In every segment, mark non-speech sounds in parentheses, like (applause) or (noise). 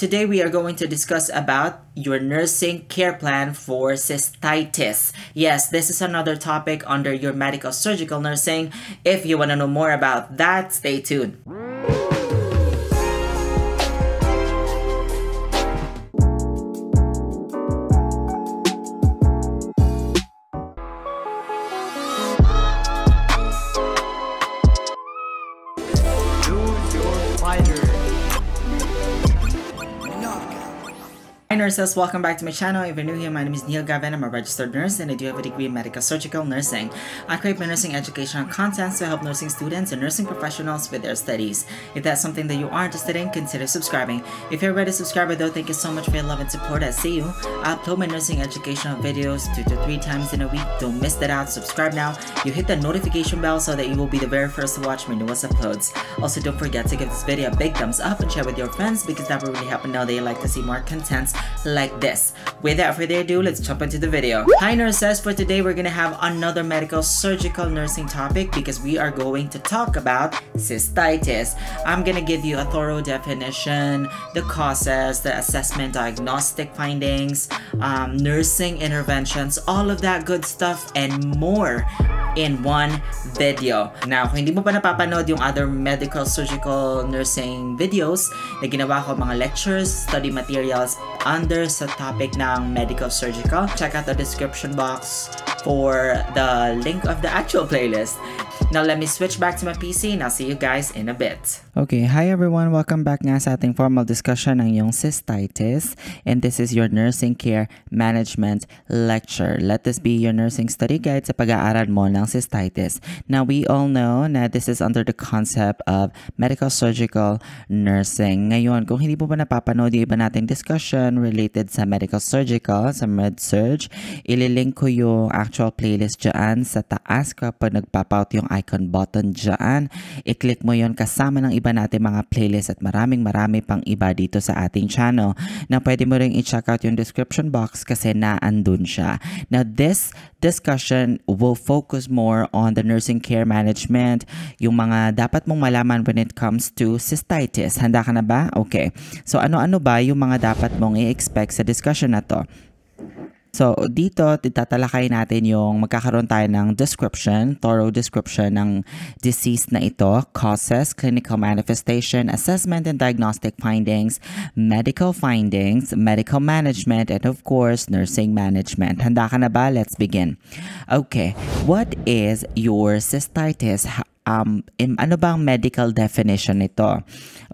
Today we are going to discuss about your nursing care plan for cystitis. Yes, this is another topic under your medical surgical nursing. If you want to know more about that, stay tuned. Hi nurses, welcome back to my channel. If you're new here, my name is Neil Gavin. I'm a registered nurse and I do have a degree in medical surgical nursing. I create my nursing educational content to help nursing students and nursing professionals with their studies. If that's something that you are interested in, consider subscribing. If you're already a subscriber though, thank you so much for your love and support. I see you. I upload my nursing educational videos two to three times in a week. Don't miss that out. Subscribe now. You hit the notification bell so that you will be the very first to watch my newest uploads. Also, don't forget to give this video a big thumbs up and share with your friends because that will really help me know that you like to see more content like this. Without further ado, let's jump into the video. Hi nurses, for today we're gonna have another medical surgical nursing topic because we are going to talk about cystitis. I'm gonna give you a thorough definition, the causes, the assessment, diagnostic findings, um, nursing interventions, all of that good stuff and more in one video. Now, kung hindi mo pa napapanood yung other medical, surgical, nursing videos na ginawa ko, mga lectures, study materials, under sa topic ng medical surgical. Check out the description box for the link of the actual playlist. Now let me switch back to my PC and I'll see you guys in a bit. Okay, hi everyone! Welcome back nga sa ating formal discussion ng yung cystitis and this is your nursing care management lecture. Let this be your nursing study guide sa pag-aaral mo ng cystitis. Now we all know na this is under the concept of medical surgical nursing. Ngayon, kung hindi po ba napapanood yung iba nating discussion related sa medical surgical, sa med-surge, ililink ko yung actual playlist dyan sa taas kapag nagpapout yung icon button dyan. I-click mo yon kasama ng iba natin mga playlist at maraming marami pang iba dito sa ating channel na pwede mo rin i-check out yung description box kasi naandun siya. Now this discussion will focus more on the nursing care management, yung mga dapat mong malaman when it comes to cystitis. Handa ka na ba? Okay. So ano-ano ba yung mga dapat mong i-expect sa discussion na to? So, dito, tatalakay natin yung magkakaroon tayo ng description, thorough description ng disease na ito, causes, clinical manifestation, assessment and diagnostic findings, medical findings, medical management, and of course, nursing management. Handa ka na ba? Let's begin. Okay, what is your cystitis? um, in, ano ba ang medical definition nito?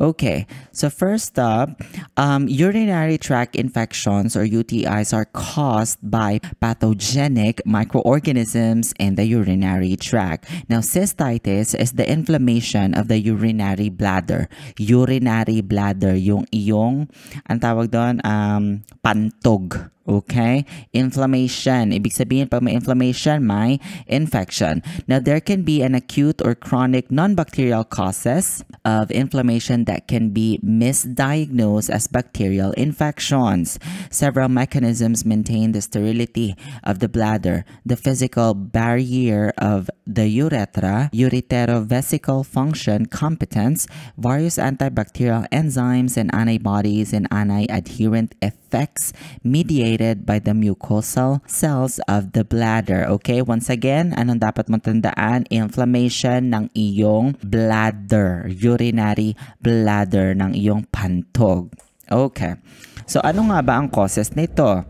Okay, so first up, um, urinary tract infections or UTIs are caused by pathogenic microorganisms in the urinary tract. Now, cystitis is the inflammation of the urinary bladder. Urinary bladder, yung iyong, ang tawag doon, um, pantog Okay? Inflammation. Ibig sabihin, pag may inflammation, may infection. Now, there can be an acute or chronic non-bacterial causes of inflammation that can be misdiagnosed as bacterial infections. Several mechanisms maintain the sterility of the bladder, the physical barrier of the urethra, ureterovesical function competence, various antibacterial enzymes and antibodies and anti-adherent effects mediated generated by the mucosal cells of the bladder. Okay, once again, anong dapat mong tandaan? Inflammation ng iyong bladder, urinary bladder ng iyong pantog. Okay, so ano nga ba ang causes nito?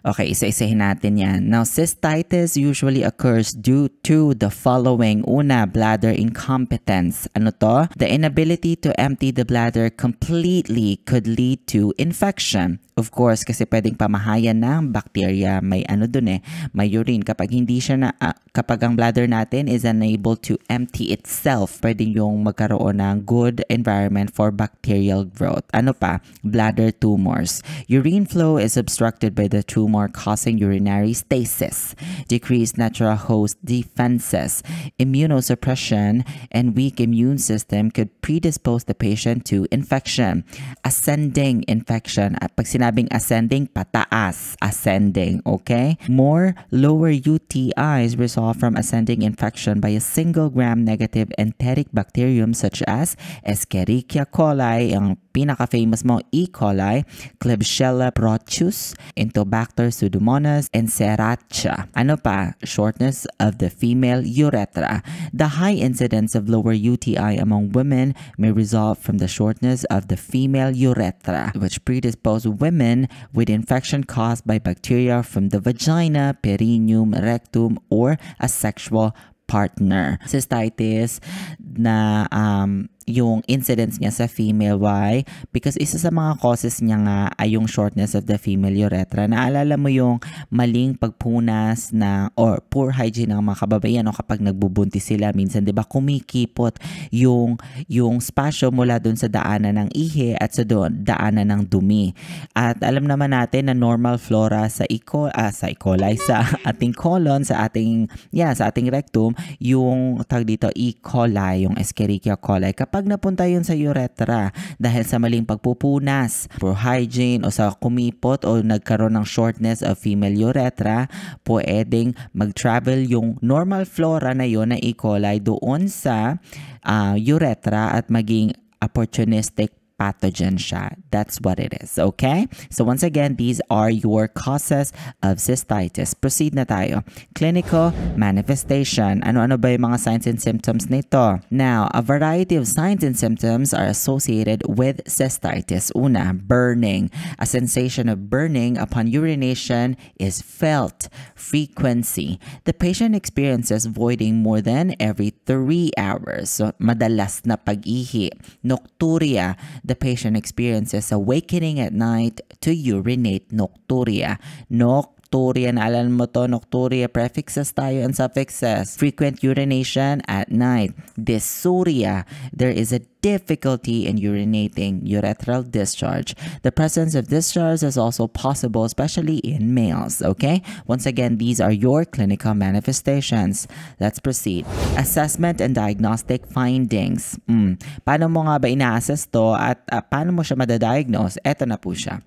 Okay, isa-isahin natin yan. Now, cystitis usually occurs due to the following. Una, bladder incompetence. Ano to? The inability to empty the bladder completely could lead to infection. Of course, kasi pwedeng pamahayan ng bacteria, may ano dun eh, may urine. Kapag hindi siya na, uh, kapag ang bladder natin is unable to empty itself, pwedeng yung magkaroon ng good environment for bacterial growth. Ano pa? Bladder tumors. Urine flow is obstructed by the tumor tumor causing urinary stasis, decreased natural host defenses, immunosuppression, and weak immune system could predispose the patient to infection. Ascending infection. At pag sinabing ascending, pataas. Ascending, okay? More lower UTIs result from ascending infection by a single gram negative enteric bacterium such as Escherichia coli, pinaka-famous mo E. coli, Klebsiella protus, Entobacter pseudomonas, and Serratia. Ano pa? Shortness of the female urethra. The high incidence of lower UTI among women may result from the shortness of the female urethra, which predispose women with infection caused by bacteria from the vagina, perineum, rectum, or a sexual partner. Cystitis na um, yung incidence niya sa female. Why? Because isa sa mga causes niya nga ay yung shortness of the female urethra. Naalala mo yung maling pagpunas na or poor hygiene ng mga kababayan no, kapag nagbubuntis sila. Minsan, di ba, kumikipot yung, yung spasyo mula doon sa daanan ng ihe at sa doon, daanan ng dumi. At alam naman natin na normal flora sa E. coli, ah, sa E. sa (laughs) ating colon, sa ating, yeah, sa ating rectum, yung tag dito E. coli, yung Escherichia coli. Kapag pag napunta yun sa urethra dahil sa maling pagpupunas, poor hygiene o sa kumipot o nagkaroon ng shortness of female urethra, pwedeng mag-travel yung normal flora na yon na E. coli doon sa uh, ah, urethra at maging opportunistic pathogen siya. That's what it is, okay? So once again, these are your causes of cystitis. Proceed na tayo. Clinical manifestation. Ano-ano ba yung mga signs and symptoms nito? Now, a variety of signs and symptoms are associated with cystitis. Una, burning. A sensation of burning upon urination is felt. Frequency. The patient experiences voiding more than every three hours. So, madalas na pag-ihi. Nocturia the patient experiences awakening at night to urinate nocturia. Noct nocturia. Naalan mo to, nocturia. Prefixes tayo and suffixes. Frequent urination at night. Dysuria. There is a difficulty in urinating, urethral discharge. The presence of discharge is also possible, especially in males, okay? Once again, these are your clinical manifestations. Let's proceed. Assessment and diagnostic findings. Mm. Paano mo nga ba ina-assess to at uh, paano mo siya madadiagnose? Ito na po siya.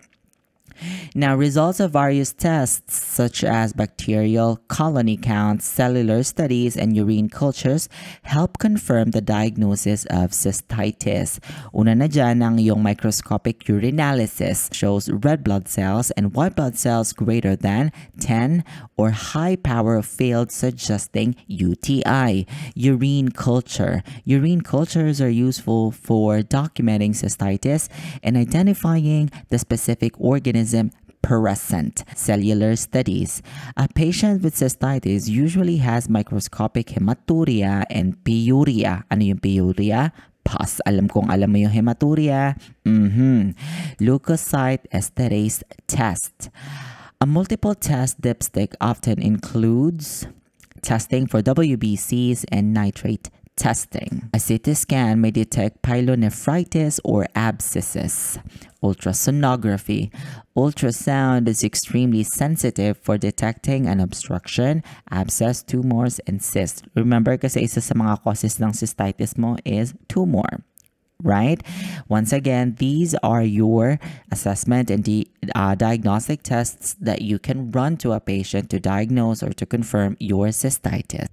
Now, results of various tests, such as bacterial colony counts, cellular studies, and urine cultures, help confirm the diagnosis of cystitis. Una na dyan ang yung microscopic urinalysis shows red blood cells and white blood cells greater than 10 or high power failed suggesting UTI. Urine culture. Urine cultures are useful for documenting cystitis and identifying the specific organism organism perescent cellular studies. A patient with cystitis usually has microscopic hematuria and pyuria. Ano yung pyuria? pus. Alam kong alam mo yung hematuria. hmm Leukocyte esterase test. A multiple test dipstick often includes testing for WBCs and nitrate testing. A CT scan may detect pyelonephritis or abscesses. Ultrasonography. Ultrasound is extremely sensitive for detecting an obstruction, abscess, tumors, and cyst. Remember kasi isa sa mga causes ng cystitis mo is tumor right? Once again, these are your assessment and di uh, diagnostic tests that you can run to a patient to diagnose or to confirm your cystitis.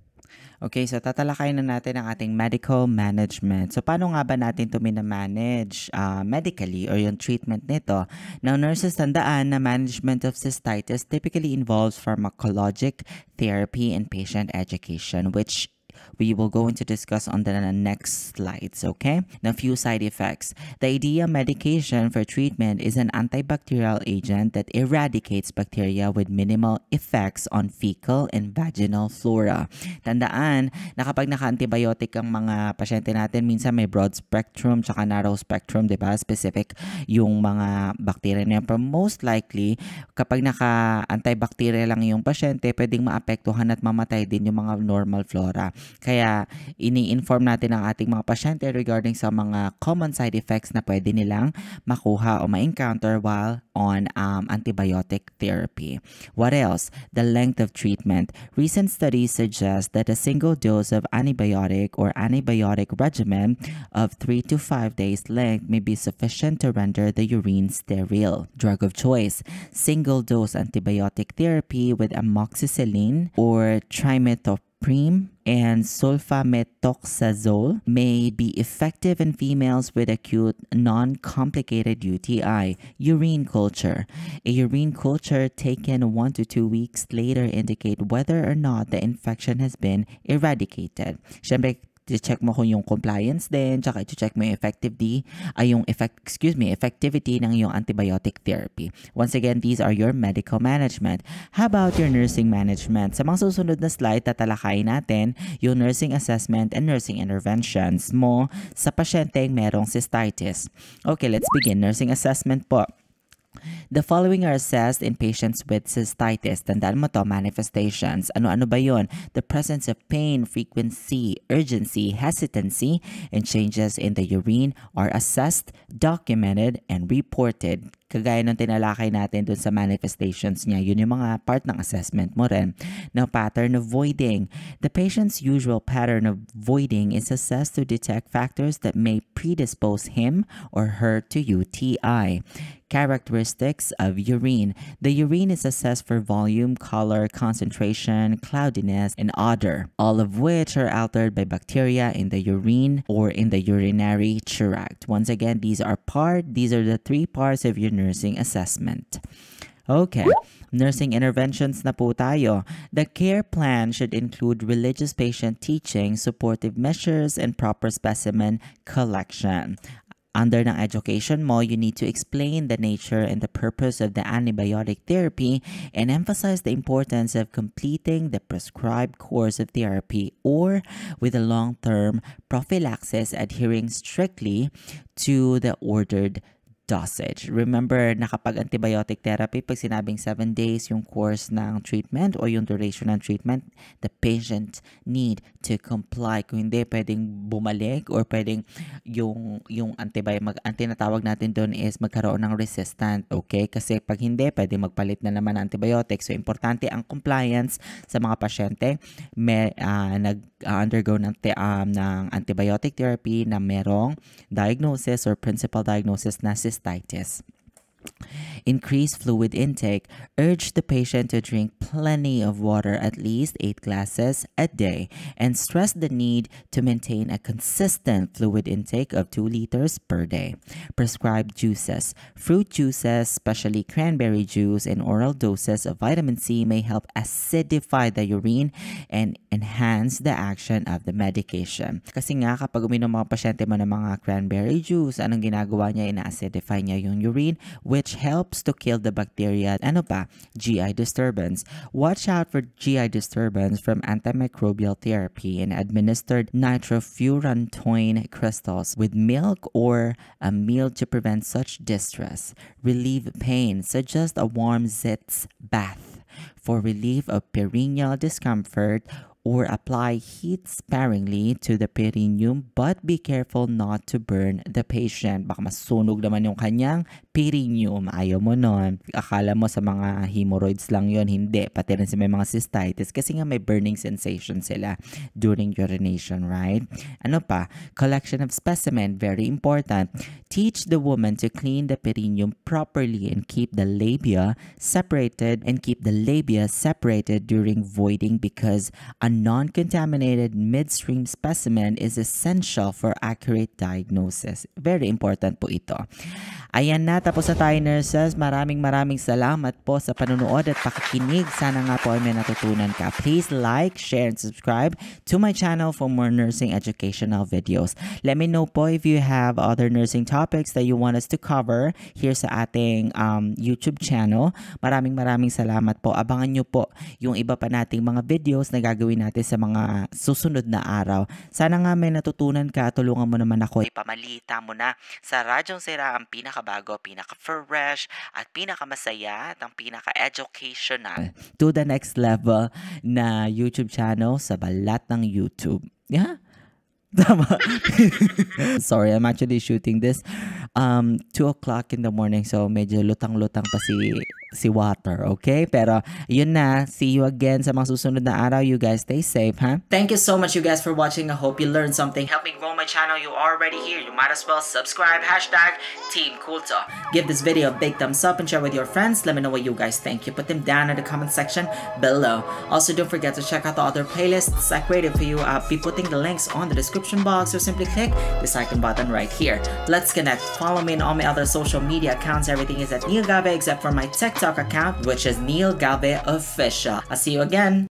Okay, so tatalakayin na natin ang ating medical management. So paano nga ba natin ito minamanage uh, medically or yung treatment nito? Now, nurses, tandaan na management of cystitis typically involves pharmacologic therapy and patient education, which we will go into discuss on the next slides, okay? Now, few side effects. The idea medication for treatment is an antibacterial agent that eradicates bacteria with minimal effects on fecal and vaginal flora. Tandaan na kapag naka-antibiotic ang mga pasyente natin, minsan may broad spectrum tsaka narrow spectrum, di ba? Specific yung mga bacteria niya. Pero most likely, kapag naka-antibacterial lang yung pasyente, pwedeng maapektuhan at mamatay din yung mga normal flora. Kaya kaya ini-inform natin ang ating mga pasyente regarding sa mga common side effects na pwede nilang makuha o ma-encounter while on um, antibiotic therapy. What else? The length of treatment. Recent studies suggest that a single dose of antibiotic or antibiotic regimen of 3 to 5 days length may be sufficient to render the urine sterile. Drug of choice. Single dose antibiotic therapy with amoxicillin or trimethoprim Prim and sulfamethoxazole may be effective in females with acute non-complicated UTI. Urine culture. A urine culture taken 1 to 2 weeks later indicate whether or not the infection has been eradicated. Siyempre, i check mo kung yung compliance din, tsaka i-check mo yung effectivity, ay yung effect, excuse me, effectivity ng yung antibiotic therapy. Once again, these are your medical management. How about your nursing management? Sa mga susunod na slide, tatalakay natin yung nursing assessment and nursing interventions mo sa pasyenteng merong cystitis. Okay, let's begin. Nursing assessment po. The following are assessed in patients with cystitis. and mo manifestations. Ano-ano ba yon? The presence of pain, frequency, urgency, hesitancy, and changes in the urine are assessed, documented, and reported kagaya ng tinalakay natin dun sa manifestations niya, yun yung mga part ng assessment mo rin. Now, pattern of voiding. The patient's usual pattern of voiding is assessed to detect factors that may predispose him or her to UTI. Characteristics mix of urine. The urine is assessed for volume, color, concentration, cloudiness, and odor, all of which are altered by bacteria in the urine or in the urinary tract. Once again, these are part, these are the three parts of your nursing assessment. Okay. Nursing interventions na po tayo. The care plan should include religious patient teaching, supportive measures, and proper specimen collection. Under ng education mo, you need to explain the nature and the purpose of the antibiotic therapy and emphasize the importance of completing the prescribed course of therapy or with a long-term prophylaxis adhering strictly to the ordered dosage. Remember, nakapag-antibiotic therapy, pag sinabing 7 days yung course ng treatment or yung duration ng treatment, the patient need to comply. Kung hindi, pwedeng bumalik or pwedeng yung, yung antibiotic, mag, ang tinatawag natin doon is magkaroon ng resistant, okay? Kasi pag hindi, pwedeng magpalit na naman ng antibiotic. So, importante ang compliance sa mga pasyente. May, uh, nag, nag-undergo ng, te- um, ng antibiotic therapy na merong diagnosis or principal diagnosis na cystitis. Increase fluid intake. Urge the patient to drink plenty of water, at least 8 glasses a day, and stress the need to maintain a consistent fluid intake of 2 liters per day. Prescribe juices. Fruit juices, especially cranberry juice, and oral doses of vitamin C may help acidify the urine and enhance the action of the medication. Kasi nga kapag uminom mga pasyente mo ng mga cranberry juice, anong ginagawa niya? Ina-acidify niya yung urine, which helps to kill the bacteria ano pa, GI disturbance. Watch out for GI disturbance from antimicrobial therapy and administered nitrofurantoin crystals with milk or a meal to prevent such distress. Relieve pain, suggest a warm zits bath for relief of perineal discomfort or apply heat sparingly to the perineum but be careful not to burn the patient. Baka masunog naman yung kanyang perineum. Ayaw mo nun. Akala mo sa mga hemorrhoids lang yon Hindi. Pati rin sa may mga cystitis kasi nga may burning sensation sila during urination, right? Ano pa? Collection of specimen. Very important. Teach the woman to clean the perineum properly and keep the labia separated and keep the labia separated during voiding because non-contaminated midstream specimen is essential for accurate diagnosis. Very important po ito. Ayan na, tapos na tayo nurses. Maraming maraming salamat po sa panunood at pakikinig. Sana nga po ay may natutunan ka. Please like, share, and subscribe to my channel for more nursing educational videos. Let me know po if you have other nursing topics that you want us to cover here sa ating um, YouTube channel. Maraming maraming salamat po. Abangan nyo po yung iba pa nating mga videos na gagawin natin sa mga susunod na araw. Sana nga may natutunan ka at tulungan mo naman ako. Ipamalita mo na sa Radyong Sera ang pinakabago, pinaka-fresh at pinakamasaya at ang pinaka-educational to the next level na YouTube channel sa balat ng YouTube. Yeah? (laughs) Tama. (laughs) Sorry, I'm actually shooting this um 2 o'clock in the morning so medyo lutang-lutang pa si si water, okay? Pero yun na, see you again sa mga susunod na araw. You guys stay safe, Huh? Thank you so much you guys for watching. I hope you learned something. Help me grow my channel. You already here. You might as well subscribe. Hashtag Team Talk. Give this video a big thumbs up and share with your friends. Let me know what you guys think. You put them down in the comment section below. Also, don't forget to check out the other playlists I created for you. I'll be putting the links on the description box. So simply click the second button right here. Let's connect. Follow me on all my other social media accounts. Everything is at Neil Gabe except for my tech TikTok account, which is Neil Galve Official. I'll see you again.